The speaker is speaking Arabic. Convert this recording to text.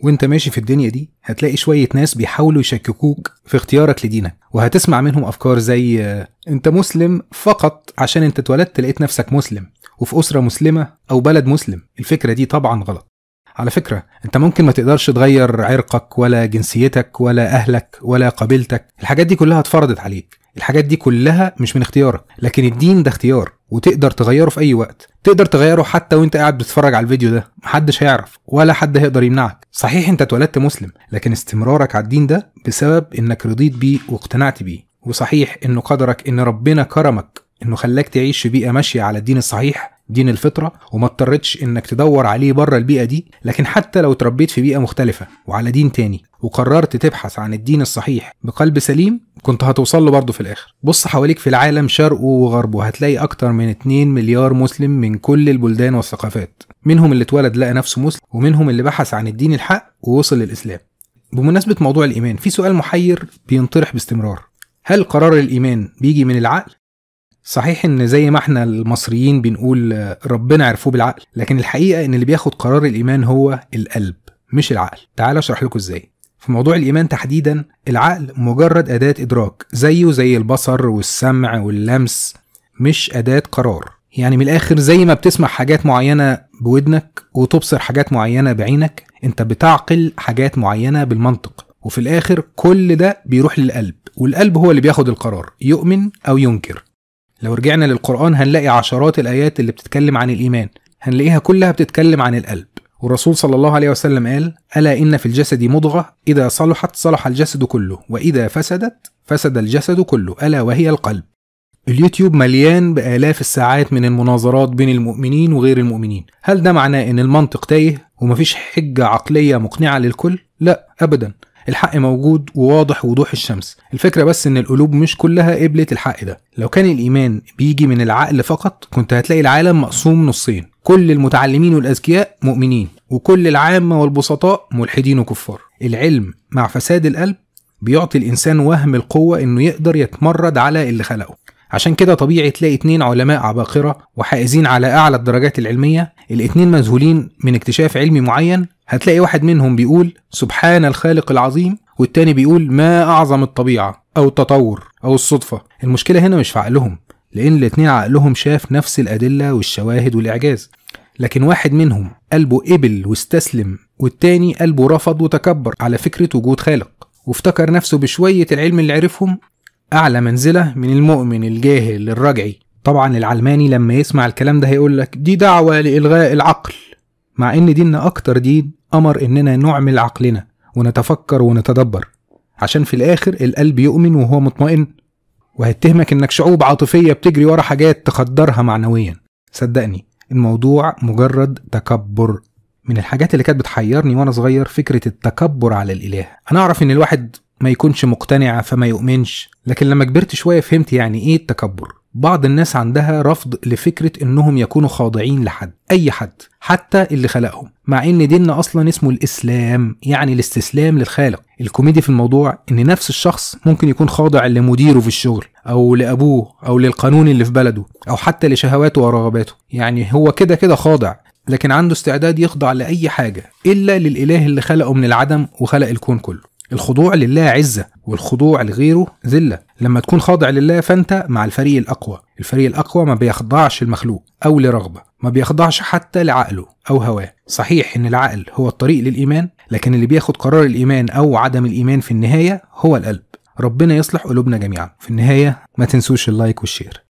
وانت ماشي في الدنيا دي هتلاقي شوية ناس بيحاولوا يشككوك في اختيارك لدينك وهتسمع منهم أفكار زي آه، انت مسلم فقط عشان انت اتولدت لقيت نفسك مسلم وفي أسرة مسلمة أو بلد مسلم الفكرة دي طبعا غلط على فكرة انت ممكن ما تقدرش تغير عرقك ولا جنسيتك ولا أهلك ولا قبيلتك الحاجات دي كلها اتفرضت عليك الحاجات دي كلها مش من اختيارك لكن الدين ده اختيار وتقدر تغيره في اي وقت تقدر تغيره حتى وانت قاعد بتتفرج على الفيديو ده محدش هيعرف ولا حد هيقدر يمنعك صحيح انت اتولدت مسلم لكن استمرارك على الدين ده بسبب انك رضيت بيه واقتنعت بيه وصحيح انه قدرك ان ربنا كرمك انه خلاك تعيش في بيئه ماشيه على الدين الصحيح دين الفطرة وما اضطرتش انك تدور عليه بره البيئة دي لكن حتى لو اتربيت في بيئة مختلفة وعلى دين تاني وقررت تبحث عن الدين الصحيح بقلب سليم كنت هتوصل له برضه في الاخر بص حواليك في العالم شرقه وغربه هتلاقي اكتر من 2 مليار مسلم من كل البلدان والثقافات منهم اللي اتولد لقى نفسه مسلم ومنهم اللي بحث عن الدين الحق ووصل للاسلام بمناسبة موضوع الإيمان في سؤال محير بينطرح باستمرار هل قرار الإيمان بيجي من العقل؟ صحيح ان زي ما احنا المصريين بنقول ربنا عرفوه بالعقل لكن الحقيقة ان اللي بياخد قرار الإيمان هو القلب مش العقل تعال اشرح لكم ازاي في موضوع الإيمان تحديدا العقل مجرد أداة إدراك زيه زي البصر والسمع واللمس مش أداة قرار يعني من الآخر زي ما بتسمع حاجات معينة بودنك وتبصر حاجات معينة بعينك أنت بتعقل حاجات معينة بالمنطق وفي الآخر كل ده بيروح للقلب والقلب هو اللي بياخد القرار يؤمن أو ينكر لو رجعنا للقرآن هنلاقي عشرات الآيات اللي بتتكلم عن الإيمان هنلاقيها كلها بتتكلم عن القلب والرسول صلى الله عليه وسلم قال ألا إن في الجسد مضغة إذا صلحت صلح الجسد كله وإذا فسدت فسد الجسد كله ألا وهي القلب اليوتيوب مليان بآلاف الساعات من المناظرات بين المؤمنين وغير المؤمنين هل ده معناه إن المنطق تايه ومفيش حجة عقلية مقنعة للكل؟ لا أبدا الحق موجود وواضح وضوح الشمس الفكرة بس ان القلوب مش كلها قبلت الحق ده لو كان الايمان بيجي من العقل فقط كنت هتلاقي العالم مقسوم نصين كل المتعلمين والاذكياء مؤمنين وكل العامة والبسطاء ملحدين وكفار العلم مع فساد القلب بيعطي الانسان وهم القوة انه يقدر يتمرد على اللي خلقه عشان كده طبيعي تلاقي اتنين علماء عباقرة وحائزين على أعلى الدرجات العلمية الاتنين مذهولين من اكتشاف علمي معين هتلاقي واحد منهم بيقول سبحان الخالق العظيم والتاني بيقول ما أعظم الطبيعة أو التطور أو الصدفة المشكلة هنا مش في عقلهم لأن الاتنين عقلهم شاف نفس الأدلة والشواهد والإعجاز لكن واحد منهم قلبه قبل واستسلم والتاني قلبه رفض وتكبر على فكرة وجود خالق وافتكر نفسه بشوية العلم اللي عرفهم أعلى منزلة من المؤمن الجاهل الرجعي طبعا العلماني لما يسمع الكلام ده هيقول لك دي دعوة لإلغاء العقل مع إن ديننا أكتر دين أمر إننا نعمل عقلنا ونتفكر ونتدبر عشان في الآخر القلب يؤمن وهو مطمئن وهيتهمك إنك شعوب عاطفية بتجري ورا حاجات تخدرها معنويا صدقني الموضوع مجرد تكبر من الحاجات اللي كانت بتحيرني وانا صغير فكره التكبر على الاله انا اعرف ان الواحد ما يكونش مقتنع فما يؤمنش لكن لما كبرت شويه فهمت يعني ايه التكبر بعض الناس عندها رفض لفكرة إنهم يكونوا خاضعين لحد أي حد حتى اللي خلقهم مع إن ديننا أصلا اسمه الإسلام يعني الاستسلام للخالق الكوميدي في الموضوع إن نفس الشخص ممكن يكون خاضع لمديره في الشغل أو لأبوه أو للقانون اللي في بلده أو حتى لشهواته ورغباته يعني هو كده كده خاضع لكن عنده استعداد يخضع لأي حاجة إلا للإله اللي خلقه من العدم وخلق الكون كله الخضوع لله عزة والخضوع لغيره ذلة لما تكون خاضع لله فأنت مع الفريق الأقوى الفريق الأقوى ما بيخضعش المخلوق أو لرغبة ما بيخضعش حتى لعقله أو هواه صحيح إن العقل هو الطريق للإيمان لكن اللي بياخد قرار الإيمان أو عدم الإيمان في النهاية هو القلب ربنا يصلح قلوبنا جميعا في النهاية ما تنسوش اللايك والشير